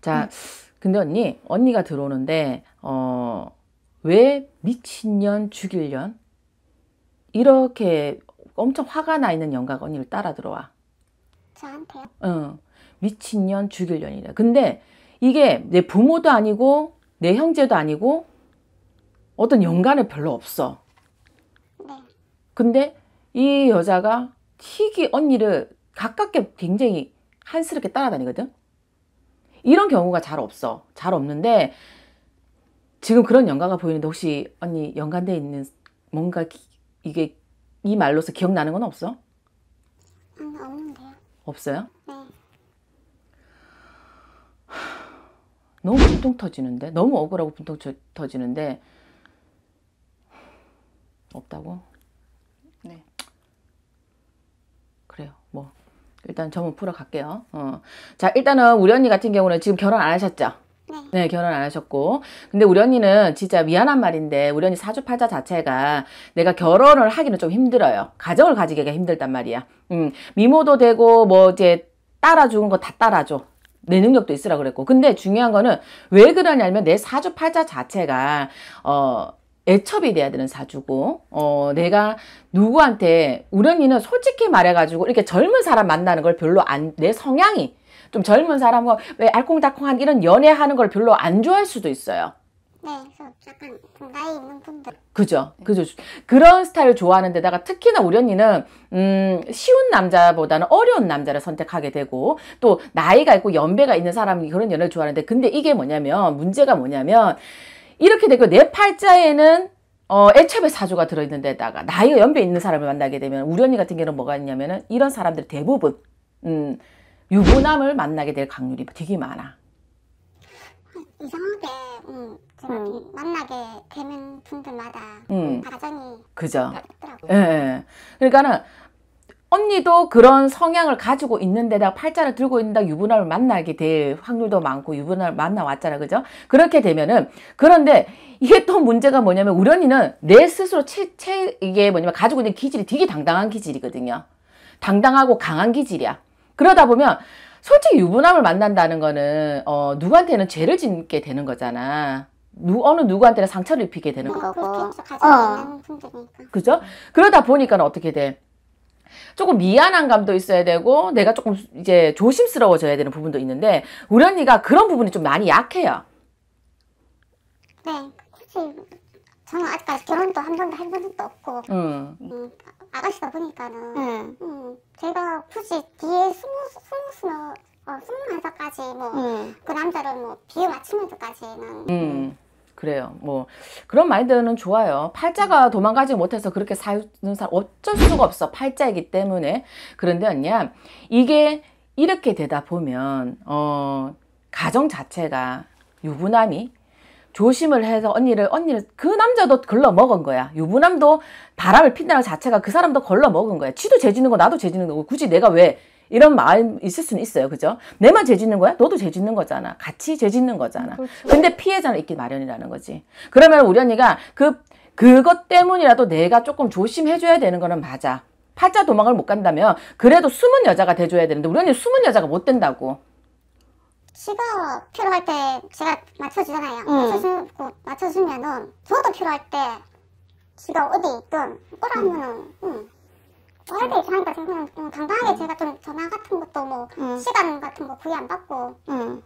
자, 음. 근데 언니, 언니가 들어오는데, 어, 왜 미친년, 죽일년? 이렇게 엄청 화가 나 있는 영가가 언니를 따라 들어와. 저한테요? 응. 미친년, 죽일년이래. 근데 이게 내 부모도 아니고, 내 형제도 아니고, 어떤 영관은 별로 없어. 네. 근데 이 여자가 희귀 언니를 가깝게 굉장히 한스럽게 따라다니거든. 이런 경우가 잘 없어. 잘 없는데 지금 그런 연가가 보이는데 혹시 언니 연관돼 있는 뭔가 기, 이게 이 말로서 기억나는 건 없어? 음, 없는데요. 없어요? 네. 너무 분통 터지는데 너무 억울하고 분통 터지는데 없다고? 네. 그래요. 뭐 일단 점을 풀어갈게요. 어. 자, 일단은 우리 언니 같은 경우는 지금 결혼 안 하셨죠? 네. 네, 결혼 안 하셨고. 근데 우리 언니는 진짜 미안한 말인데, 우리 언니 사주팔자 자체가 내가 결혼을 하기는 좀 힘들어요. 가정을 가지기가 힘들단 말이야. 음, 미모도 되고, 뭐, 이제, 따라주는 거 다 따라줘. 내 능력도 있으라 그랬고. 근데 중요한 거는 왜 그러냐면 내 사주팔자 자체가, 어, 애첩이 돼야 되는 사주고 어 내가 누구한테 우렁이는 솔직히 말해가지고 이렇게 젊은 사람 만나는 걸 별로 안 내 성향이 좀 젊은 사람과 뭐, 왜 알콩달콩한 이런 연애하는 걸 별로 안 좋아할 수도 있어요. 네, 그래서 약간 나이 있는 분들. 그죠, 네. 그죠. 그런 스타일 좋아하는 데다가 특히나 우리 언니는 음, 쉬운 남자보다는 어려운 남자를 선택하게 되고 또 나이가 있고 연배가 있는 사람이 그런 연애를 좋아하는데 근데 이게 뭐냐면 문제가 뭐냐면 이렇게 되고 내 네 팔자에는 어, 애첩의 사주가 들어있는 데다가 나이가 연배 있는 사람을 만나게 되면 우리 언니 같은 경우는 뭐가 있냐면은 이런 사람들 이 대부분 음, 유부남을 만나게 될 확률이 되게 많아. 이상하게 음, 음. 만나게 되는 분들마다 음. 가정이 그죠. 예. 예. 그러니까는 언니도 그런 성향을 가지고 있는데다가 팔자를 들고 있는다 유부남을 만나게 될 확률도 많고 유부남을 만나왔잖아 그죠 그렇게 되면은 그런데 이게 또 문제가 뭐냐면 우리 언니는 내 스스로 체, 체 이게 뭐냐면 가지고 있는 기질이 되게 당당한 기질이거든요 당당하고 강한 기질이야 그러다 보면 솔직히 유부남을 만난다는 거는 어 누구한테는 죄를 짓게 되는 거잖아 누, 어느 누구한테는 상처를 입히게 되는 거고 그러니까 뭐, 어. 그죠 그러다 보니까 어떻게 돼 조금 미안한 감도 있어야 되고 내가 조금 이제 조심스러워져야 되는 부분도 있는데 우리 언니가 그런 부분이 좀 많이 약해요. 네, 저는 아직까지 결혼도 한 번도 해본 도 없고 음. 음, 아가씨다 보니까는 음. 음, 제가 굳이 뒤에 스무 스무 스무 어, 스무 살까지 뭐그 음. 남자를 뭐 비에 맞추면서까지는 그래요. 뭐 그런 마인드는 좋아요. 팔자가 음. 도망가지 못해서 그렇게 사는 사람 어쩔 수가 없어. 팔자이기 때문에. 그런데 언니야 이게 이렇게 되다 보면 어 가정 자체가 유부남이 조심을 해서 언니를 언니를 그 남자도 걸러 먹은 거야. 유부남도 바람을 핀다는 자체가 그 사람도 걸러 먹은 거야. 쥐도 재지는 거 나도 재지는 거고 굳이 내가 왜 이런 마음 있을 수는 있어요. 그죠? 내만 죄 짓는 거야? 너도 죄 짓는 거잖아. 같이 죄 짓는 거잖아. 그렇죠. 근데 피해자는 있기 마련이라는 거지. 그러면 우리 언니가 그, 그것 때문이라도 내가 조금 조심해줘야 되는 거는 맞아. 팔자 도망을 못 간다면 그래도 숨은 여자가 돼줘야 되는데 우리 언니 숨은 여자가 못 된다고. 제가 필요할 때 제가 맞춰주잖아요. 음. 맞춰주고 맞춰주면은 저도 필요할 때 지가 어디 있든 오라면은 음. 음. 저한테 이상한 거 생각하면 음, 당당하게 음. 제가 좀 전화 같은 것도 뭐 음. 시간 같은 거 구애 안 받고 음.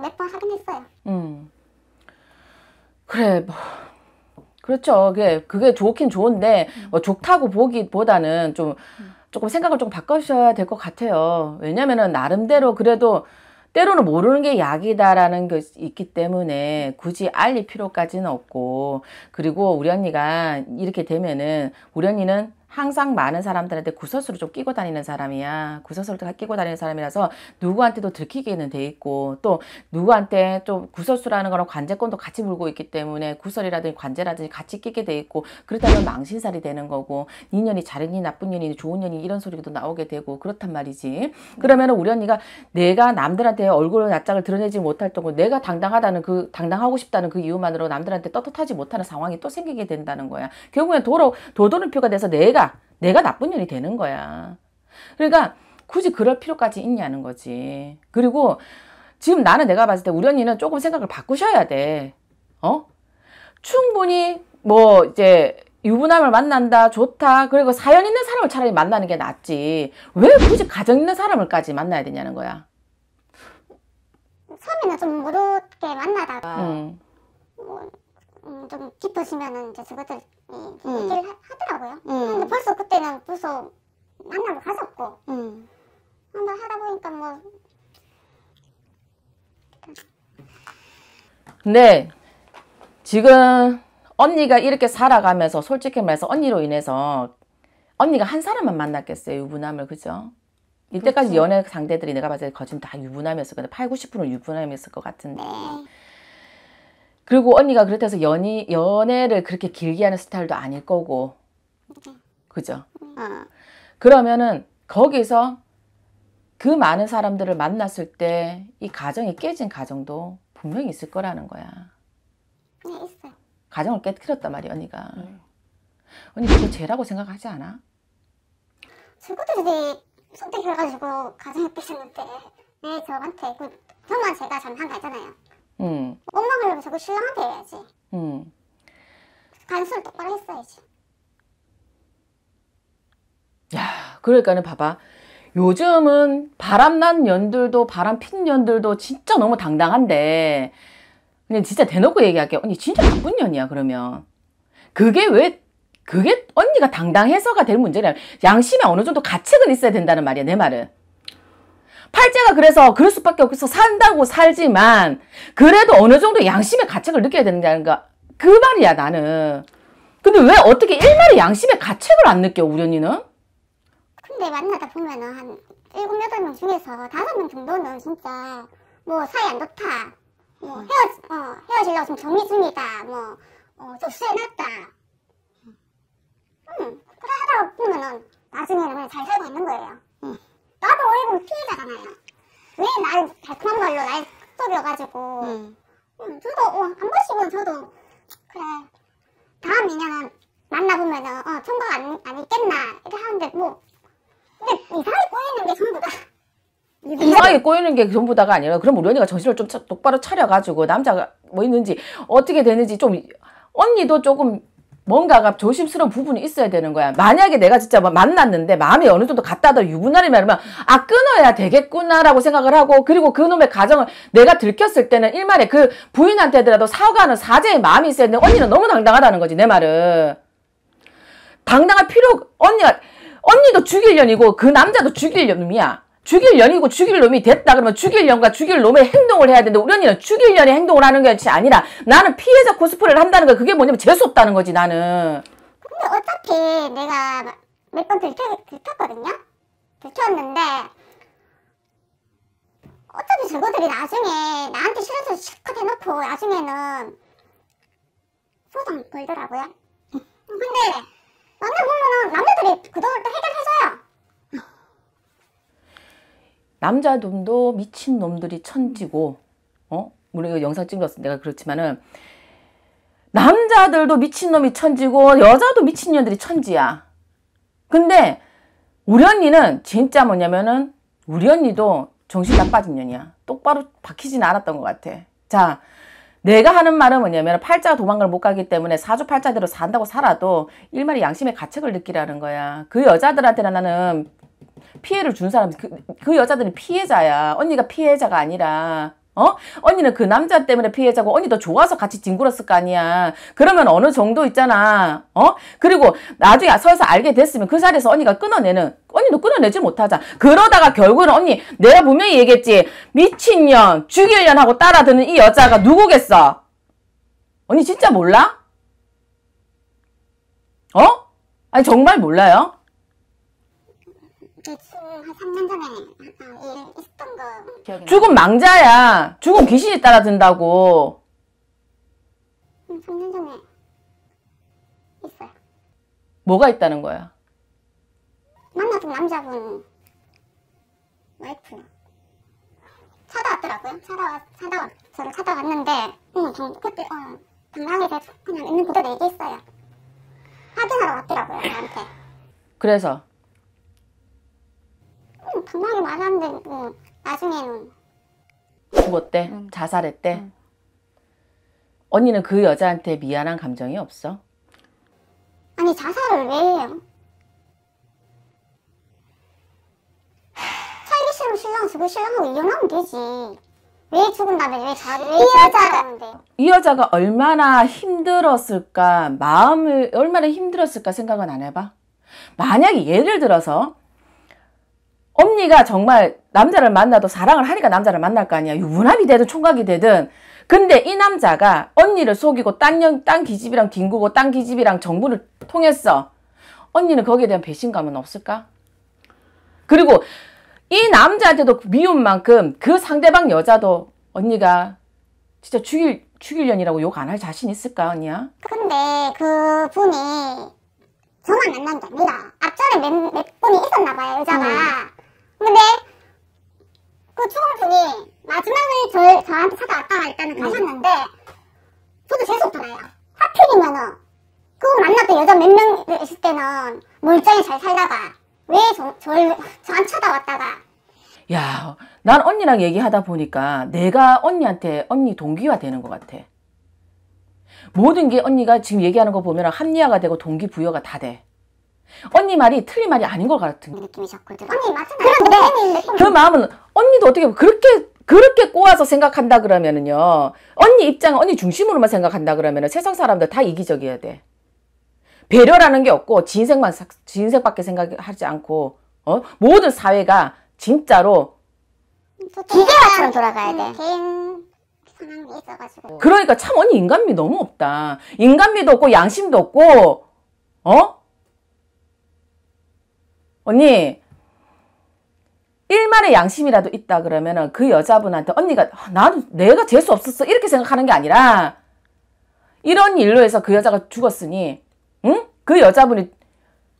몇번 하긴 했어요. 음. 그래 뭐. 그렇죠. 그게, 그게 좋긴 좋은데, 뭐 좋다고 보기보다는 좀, 조금 생각을 좀 바꿔주셔야 될 것 같아요. 왜냐면은, 나름대로 그래도, 때로는 모르는 게 약이다라는 게 있기 때문에, 굳이 알릴 필요까지는 없고, 그리고 우리 언니가 이렇게 되면은, 우리 언니는 항상 많은 사람들한테 구설수를 좀 끼고 다니는 사람이야. 구설수를 끼고 다니는 사람이라서 누구한테도 들키기는 돼 있고 또 누구한테 좀 구설수라는 거랑 관제권도 같이 물고 있기 때문에 구설이라든지 관제라든지 같이 끼게 돼 있고 그렇다면 망신살이 되는 거고 이 년이 잘했니 나쁜 년이 좋은 년이 이런 소리도 나오게 되고 그렇단 말이지. 그러면 우리 언니가 내가 남들한테 얼굴 낯짝을 드러내지 못할 동안 내가 당당하다는 그 당당하고 싶다는 그 이유만으로 남들한테 떳떳하지 못하는 상황이 또 생기게 된다는 거야. 결국엔 도로 도도는표가 돼서 내가 내가 내가 나쁜 년이 되는 거야. 그러니까 굳이 그럴 필요까지 있냐는 거지. 그리고 지금 나는 내가 봤을 때 우리 언니는 조금 생각을 바꾸셔야 돼. 어? 충분히 뭐 이제 유부남을 만난다 좋다 그리고 사연 있는 사람을 차라리 만나는 게 낫지 왜 굳이 가정 있는 사람을까지 만나야 되냐는 거야 처음에는 좀 어렵게 만나다가 음. 뭐 음, 좀깊어시면은 이제 저것들 음. 얘기를 하, 하더라고요. 음. 근데 벌써 그때는 벌써 만나러 갔었고. 음. 근데 하다 보니까 뭐. 근 네. 지금 언니가 이렇게 살아가면서 솔직히 말해서 언니로 인해서 언니가 한 사람만 만났겠어요 유부남을 그죠? 이때까지 그렇죠. 연애 상대들이 내가 봤을 때 거진 다 유부남이었을 건데 8, 90%는 유부남이었을 것 같은데 네. 그리고 언니가 그렇다 해서 연이, 연애를 그렇게 길게 하는 스타일도 아닐 거고. 그죠? 아. 그러면은 거기서 그 많은 사람들을 만났을 때 이 가정이 깨진 가정도 분명히 있을 거라는 거야. 네, 있어 가정을 깨뜨렸단 말이야, 언니가. 음. 언니, 그게 죄라고 생각하지 않아? 친구들이 선택해가지고 가정을 깨졌는데 왜 저한테, 그, 저만 제가 잘한거잖아요 음. 엄마 가려면 자꾸 신랑한테 해야지. 음. 간수를 똑바로 했어야지. 야, 그러니까는 봐봐. 요즘은 바람난 년들도 바람 핀 년들도 진짜 너무 당당한데 근데 진짜 대놓고 얘기할게 언니 진짜 나쁜 년이야 그러면 그게 왜 그게 언니가 당당해서가 될 문제냐 양심에 어느 정도 가책은 있어야 된다는 말이야 내 말은 팔자가 그래서 그럴 수밖에 없어서 산다고 살지만 그래도 어느 정도 양심의 가책을 느껴야 되는 게아닌그 말이야 나는. 근데 왜 어떻게 일말의 양심의 가책을 안 느껴 우리 언니는? 근데 만나다 보면은 한 일곱 여덟 명 중에서 다섯 명 정도는 진짜 뭐 사이 안 좋다. 뭐 음. 헤어 어, 헤어지려고 지금 정리 중이다. 뭐 어, 접수해놨다. 음 그래 하다 보면은 나중에는 그냥 잘 살고 있는 거예요. 음. 나도 어이구 피해자잖아요. 왜 나를 달콤한 걸로 날 속여가지고. 음. 어, 저도 어, 한 번씩은 저도 그래 다음 인연은 만나보면은 어, 청각 안, 안 있겠나 이렇게 하는데 뭐 근데 이상하게 꼬이는 게 전부 다 이상하게 꼬이는 게 전부 다가 아니라 그럼 우리 언니가 정신을 좀 똑바로 차려가지고 남자가 뭐 있는지 어떻게 되는지 좀 언니도 조금 뭔가가 조심스러운 부분이 있어야 되는 거야. 만약에 내가 진짜 만났는데 마음이 어느 정도 갔다더 유부남이 말하면 아 끊어야 되겠구나라고 생각을 하고 그리고 그놈의 가정을 내가 들켰을 때는 일말에 그 부인한테더라도 사과하는 사죄의 마음이 있어야 되는데 언니는 너무 당당하다는 거지 내 말은. 당당할 필요 언니가 언니도 죽일 년이고 그 남자도 죽일 년이야. 죽일 년이고 죽일 놈이 됐다 그러면 죽일 년과 죽일 놈의 행동을 해야 되는데 우리 언니는 죽일 년의 행동을 하는 것이 아니라 나는 피해자 코스프레를 한다는 거 그게 뭐냐면 재수 없다는 거지 나는 근데 어차피 내가 몇 번들켰거든요 들켰는데 어차피 저거들이 나중에 나한테 싫어서 실컷 해놓고 나중에는 소송 걸더라고요 근데 남자 보면은 남자들이 그 돈을 또 해결해줘요 남자놈도 미친놈들이 천지고 어? 물론 이거 영상 찍었을 내가 그렇지만은 남자들도 미친놈이 천지고 여자도 미친년들이 천지야. 근데 우리 언니는 진짜 뭐냐면은 우리 언니도 정신 나빠진 년이야. 똑바로 박히진 않았던 것 같아. 자, 내가 하는 말은 뭐냐면 팔자 도망을 못 가기 때문에 사주 팔자대로 산다고 살아도 일말의 양심의 가책을 느끼라는 거야. 그 여자들한테는 나는 피해를 준 사람 그, 그여자들이 피해자야 언니가 피해자가 아니라 어? 언니는 그 남자 때문에 피해자고 언니도 좋아서 같이 뒹굴었을 거 아니야. 그러면 어느 정도 있잖아. 어? 그리고 나중에 서서 알게 됐으면 그 자리에서 언니가 끊어내는 언니도 끊어내지 못하자. 그러다가 결국은 언니 내가 분명히 얘기했지. 미친년 죽일년 하고 따라드는 이 여자가 누구겠어? 언니 진짜 몰라? 어? 아니 정말 몰라요? 대충 한 3년 전에 어, 일있던거 죽은 망자야. 죽은 귀신이 따라든다고. 음, 3년 전에 있어요. 뭐가 있다는 거야? 만났던 남자분 와이프 찾아왔더라고요. 찾아와, 찾아와, 저를 찾아왔는데, 음, 좀, 음, 그때, 어, 방랑에서 그냥 있는 그대로 얘기했어요. 확인하러 왔더라고요, 나한테 그래서? 강하게 말하는데 그 뭐, 나중에는 죽었 때? 응. 자살했대? 응. 언니는 그 여자한테 미안한 감정이 없어? 아니 자살을 왜 해요? 살기 싫으면 신랑 죽을 신랑하고 이혼하면 되지 왜 죽은다며 왜 자, 왜자살하는이 여자가 얼마나 힘들었을까 마음을 얼마나 힘들었을까 생각은 안 해봐? 만약에 예를 들어서 언니가 정말 남자를 만나도 사랑을 하니까 남자를 만날 거 아니야. 유부남이 되든 총각이 되든. 근데 이 남자가 언니를 속이고 딴, 딴 기집이랑 뒹구고 딴 기집이랑 정부를 통했어. 언니는 거기에 대한 배신감은 없을까? 그리고 이 남자한테도 미운 만큼 그 상대방 여자도 언니가 진짜 죽일, 죽일년이라고 욕 안 할 자신 있을까, 언니야? 근데 그 분이 저만 만난 게 아니라 앞전에 몇, 몇 분이 있었나 봐요, 여자가. 음. 근데 그초등학생이마지막에 저, 저한테 찾아왔다가 일단은 음. 가셨는데 저도 재수없더라요. 하필이면은 그 만났던 여자 몇 명 있을 때는 물정이 잘 살다가 왜 저, 저, 저안 쳐다왔다가 야, 난 언니랑 얘기하다 보니까 내가 언니한테 언니 동기화 되는 것 같아. 모든 게 언니가 지금 얘기하는 거 보면 합리화가 되고 동기부여가 다 돼. 언니 말이 틀린 말이 아닌 것 같은 느낌이셨고 네. 좀. 언니 맞은 그런데 그 마음은 언니도 어떻게 그렇게 그렇게 꼬아서 생각한다 그러면은요 언니 입장 언니 중심으로만 생각한다 그러면은 세상 사람들 다 이기적이어야 돼 배려라는 게 없고 지인만지인밖에 생각하지 않고 어 모든 사회가 진짜로 기계화처럼 돌아가야 음, 돼 개인 상황이 있어가지고 그러니까 참 언니 인간미 너무 없다 인간미도 없고 양심도 없고 어 언니 일만의 양심이라도 있다 그러면은 그 여자분한테 언니가 아, 나는 내가 재수 없었어 이렇게 생각하는 게 아니라 이런 일로 해서 그 여자가 죽었으니 응? 그 여자분이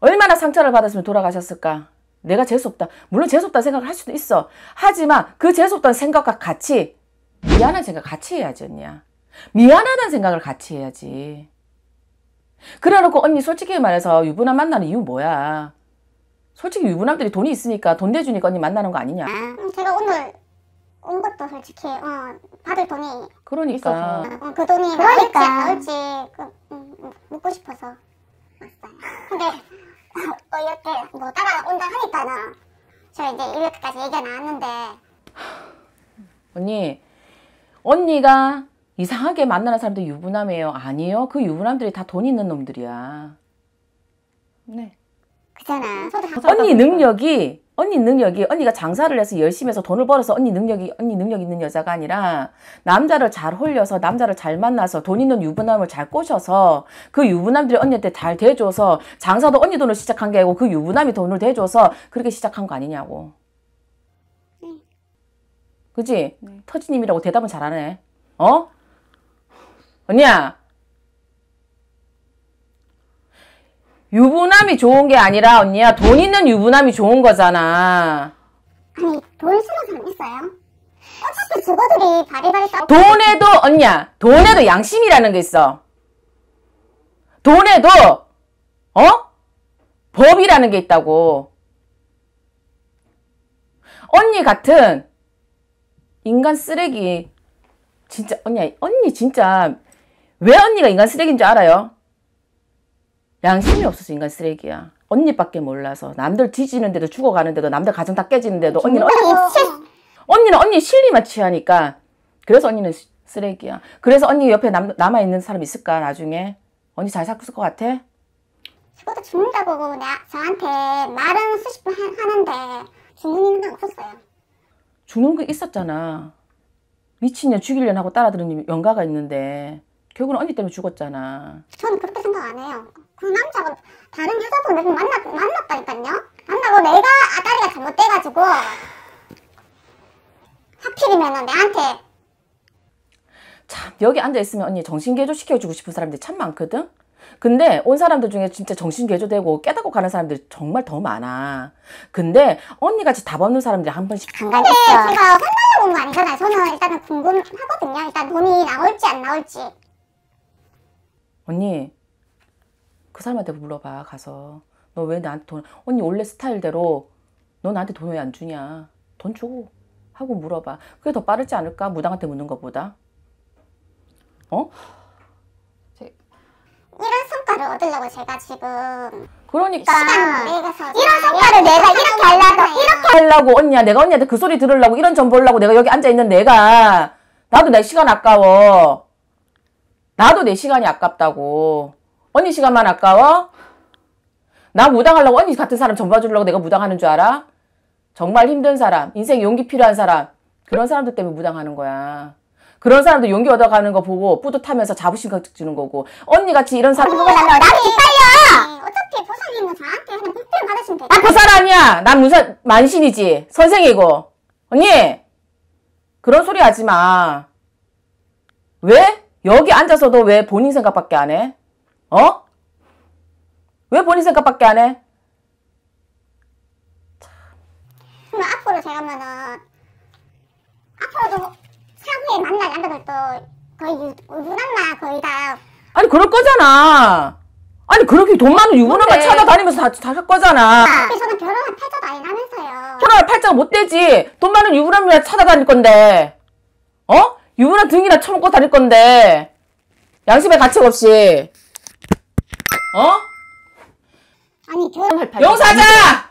얼마나 상처를 받았으면 돌아가셨을까? 내가 재수 없다. 물론 재수 없다 생각을 할 수도 있어. 하지만 그 재수 없다는 생각과 같이 미안한 생각 같이 해야지 언니야. 미안하다는 생각을 같이 해야지. 그래놓고 언니 솔직히 말해서 유부남 만나는 이유 뭐야? 솔직히 유부남들이 돈이 있으니까 돈대주니까 언니 만나는 거 아니냐. 아, 음, 제가 오늘 온 것도 솔직히 어, 받을 돈이 그러니까. 있어서 아, 어, 그 돈이 그러니까. 안 나올지 그, 음, 음, 묻고 싶어서 왔어요. 근데 어, 이렇게 뭐 따라온다 하니까는 저 이제 이렇게까지 얘기가 나왔는데 언니 언니가 이상하게 만나는 사람들 유부남이에요. 아니요그 유부남들이 다 돈 있는 놈들이야. 네. 그잖아. 음, 언니 능력이 언니 능력이 언니가 장사를 해서 열심히 해서 돈을 벌어서 언니 능력이 언니 능력 있는 여자가 아니라 남자를 잘 홀려서 남자를 잘 만나서 돈 있는 유부남을 잘 꼬셔서 그 유부남들이 언니한테 잘 대줘서 장사도 언니 돈을 시작한 게 아니고 그 유부남이 돈을 대줘서 그렇게 시작한 거 아니냐고. 응. 네. 그지? 네. 터지님이라고 대답은 잘하네. 어? 언니야 유부남이 좋은 게 아니라 언니야 돈 있는 유부남이 좋은 거잖아. 아니 돈 싫어서는 있어요. 어차피 주거들이 바리바리 싸. 돈에도 언니야 돈에도 양심이라는 게 있어. 돈에도 어 법이라는 게 있다고. 언니 같은 인간 쓰레기 진짜 언니 언니 진짜 왜 언니가 인간 쓰레기인 줄 알아요? 양심이 없어서 인간 쓰레기야. 언니밖에 몰라서 남들 뒤지는데도 죽어가는데도 남들 가정 다 깨지는데도 언니는 언니 언니는 언니 실리만 취하니까 그래서 언니는 쓰레기야. 그래서 언니 옆에 남, 남아있는 사람 있을까 나중에? 언니 잘 샀을 것 같아? 죽어도 죽는다고 나, 저한테 말은 수십 번 하는데 죽는 일은 없었어요. 죽는 거 있었잖아. 미친년 죽이려나 하고 따라드는 영가가 있는데 결국은 언니 때문에 죽었잖아. 전 그렇게 생각 안 해요. 그 남자가 다른 여자분을 만났, 만났다니까요. 만나고 내가 아다리가 잘못돼가지고 하필이면 내한테 참 여기 앉아있으면 언니 정신개조 시켜주고 싶은 사람들이 참 많거든? 근데 온 사람들 중에 진짜 정신개조되고 깨닫고 가는 사람들이 정말 더 많아. 근데 언니같이 답 없는 사람들이 한 번씩 근데 제가 혼나려고 온거 아니잖아요. 저는 일단은 궁금하거든요. 일단 돈이 나올지 안 나올지. 언니 그 사람한테 물어봐 가서 너 왜 나한테 돈 언니 원래 스타일대로 너 나한테 돈 왜 안 주냐 돈 주고 하고 물어봐 그게 더 빠르지 않을까 무당한테 묻는 것보다 어? 이런 성과를 얻으려고 제가 지금 그러니까 이런 성과를 내가 이렇게 하려고 이렇게 하려고 언니야 내가 언니한테 그 소리 들으려고 이런 점보려고 내가 여기 앉아 있는 내가 나도 내 시간 아까워 나도 내 시간이 아깝다고. 언니 시간만 아까워? 나 무당하려고 언니 같은 사람 전봐주려고 내가 무당하는 줄 알아? 정말 힘든 사람, 인생 용기 필요한 사람 그런 사람들 때문에 무당하는 거야. 그런 사람도 용기 얻어가는 거 보고 뿌듯하면서 자부심 가득주는 거고 언니같이 이런 사람 누가 나를 기빨려 어떻게 보살님은 저한테 그냥 불편 받으시면 돼요 나그 사람이야 난 무사 만신이지 선생이고 언니 그런 소리 하지 마 왜? 여기 앉아서도 왜 본인 생각밖에 안 해? 어? 왜 본인 생각밖에 안 해? 그럼 앞으로 잠깐만 앞으로도 사후에 만날 남자들도 거의 유부남나 거의 다 아니 그럴 거잖아 아니 그렇게 돈 많은 유부남을 찾아다니면서 다, 다살 거잖아 그래서는 결혼한 팔자도 아니라면서요 결혼한 팔자가 못 되지 돈 많은 유부남을 찾아다닐 건데 어? 유부나 등이나 쳐먹고 다닐 건데 양심의 가책 없이 어? 아니 결혼할 저... 영사자!